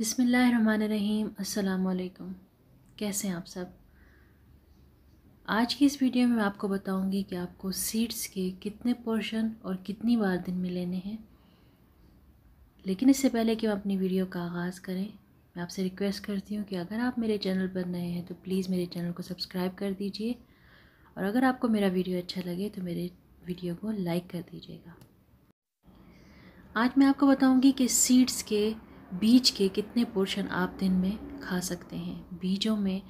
अस्सलाम वालेकुम कैसे हैं आप सब आज की इस वीडियो में आपको बताऊंगी कि आपको सीड्स के कितने पोर्शन और कितनी बार दिन में लेने हैं लेकिन इससे पहले कि हम अपनी वीडियो का आगाज़ करें मैं आपसे रिक्वेस्ट करती हूँ कि अगर आप मेरे चैनल पर नए हैं तो प्लीज़ मेरे चैनल को सब्सक्राइब कर दीजिए और अगर आपको मेरा वीडियो अच्छा लगे तो मेरे वीडियो को लाइक कर दीजिएगा आज मैं आपको बताऊंगी कि सीड्स के बीज के कितने पोर्शन आप दिन में खा सकते हैं बीजों में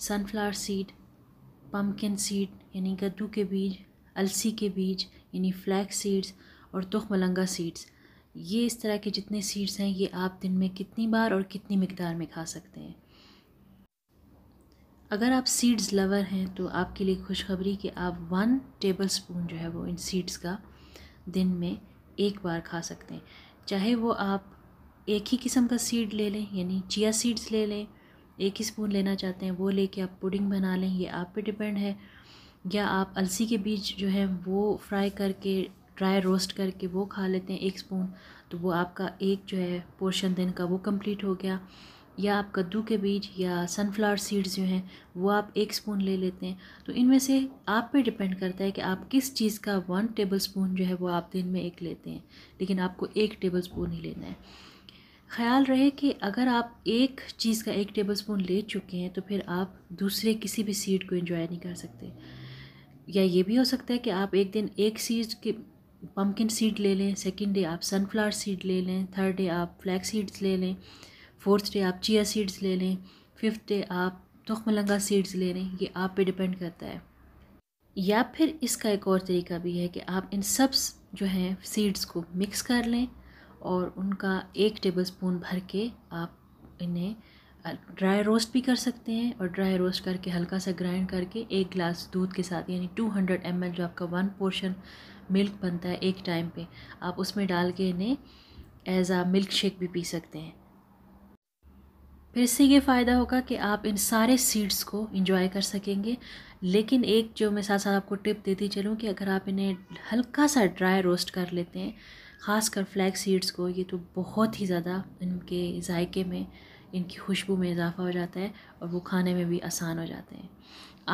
सनफ्लावर सीड पम्पकिन सीड यानी कद्दू के बीज अलसी के बीज यानी फ्लैक्स सीड्स और तुख मलंगा सीड्स ये इस तरह के जितने सीड्स हैं ये आप दिन में कितनी बार और कितनी मकदार में खा सकते हैं अगर आप सीड्स लवर हैं तो आपके लिए खुशखबरी कि आप वन टेबल स्पून जो है वो इन सीड्स का दिन में एक बार खा सकते हैं चाहे वो आप एक ही किस्म का सीड ले लें यानी चिया सीड्स ले लें एक ही स्पून लेना चाहते हैं वो लेके आप पुडिंग बना लें ये आप पे डिपेंड है या आप अलसी के बीज जो है वो फ्राई करके ड्राई रोस्ट करके वो खा लेते हैं एक स्पून तो वो आपका एक जो है पोर्शन दिन का वो कंप्लीट हो गया या आप कद्दू के बीज या सनफ्लावर सीड्स जो हैं वो आप एक स्पून ले लेते हैं तो इनमें से आप पे डिपेंड करता है कि आप किस चीज़ का वन टेबल स्पून जो है वो आप दिन में एक लेते हैं लेकिन आपको एक टेबल स्पून ही लेना है ख्याल रहे कि अगर आप एक चीज़ का एक टेबल स्पून ले चुके हैं तो फिर आप दूसरे किसी भी सीड को इंजॉय नहीं कर सकते या ये भी हो सकता है कि आप एक दिन एक सीड के पम्पकिन सीड ले लें सेकेंड डे आप सनफ्लावर सीड ले लें थर्ड डे आप फ्लैक्स सीड्स ले लें फोर्थ डे आप चिया सीड्स ले लें फिफ्थ डे आप तुखमलंगा सीड्स ले लें ये आप पे डिपेंड करता है या फिर इसका एक और तरीका भी है कि आप इन सब जो हैं सीड्स को मिक्स कर लें और उनका एक टेबलस्पून भर के आप इन्हें ड्राई रोस्ट भी कर सकते हैं और ड्राई रोस्ट करके हल्का सा ग्राइंड करके एक गिलास दूध के साथ यानी 200 हंड्रेड जो आपका वन पोर्शन मिल्क बनता है एक टाइम पे आप उसमें डाल के इन्हें एज आ मिल्क शेक भी पी सकते हैं फिर इससे ये फ़ायदा होगा कि आप इन सारे सीड्स को इंजॉय कर सकेंगे लेकिन एक जो मैं साथ साथ आपको टिप देती चलूँ कि अगर आप इन्हें हल्का सा ड्राई रोस्ट कर लेते हैं ख़ास कर फ्लैग सीड्स को ये तो बहुत ही ज़्यादा इनके जायके में इनकी खुशबू में इजाफ़ा हो जाता है और वो खाने में भी आसान हो जाते हैं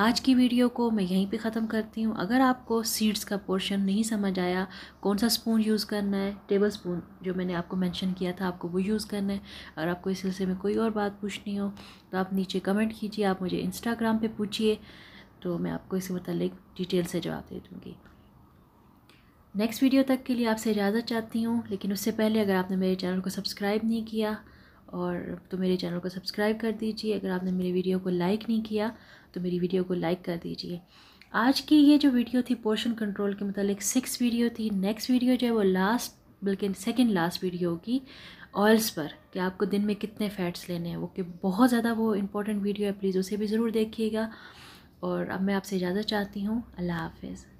आज की वीडियो को मैं यहीं पे ख़त्म करती हूँ अगर आपको सीड्स का पोर्शन नहीं समझ आया कौन सा स्पून यूज़ करना है टेबल स्पून जो मैंने आपको मेंशन किया था आपको वो यूज़ करना है और आपको इस सिलसिले में कोई और बात पूछनी हो तो आप नीचे कमेंट कीजिए आप मुझे इंस्टाग्राम पर पूछिए तो मैं आपको इसके मतलब डिटेल से जवाब दे दूँगी नेक्स्ट वीडियो तक के लिए आपसे इजाज़त चाहती हूँ लेकिन उससे पहले अगर आपने मेरे चैनल को सब्सक्राइब नहीं किया और तो मेरे चैनल को सब्सक्राइब कर दीजिए अगर आपने मेरी वीडियो को लाइक नहीं किया तो मेरी वीडियो को लाइक कर दीजिए आज की ये जो वीडियो थी पोर्शन कंट्रोल के मतलब सिक्स वीडियो थी नेक्स्ट वीडियो जो है वो लास्ट बल्कि सेकेंड लास्ट वीडियो होगी ऑयल्स पर कि आपको दिन में कितने फैट्स लेने हैं वो कि बहुत ज़्यादा वो इंपॉर्टेंट वीडियो है प्लीज़ उसे भी ज़रूर देखिएगा और अब मैं आपसे इजाज़त चाहती हूँ अल्लाह हाफिज़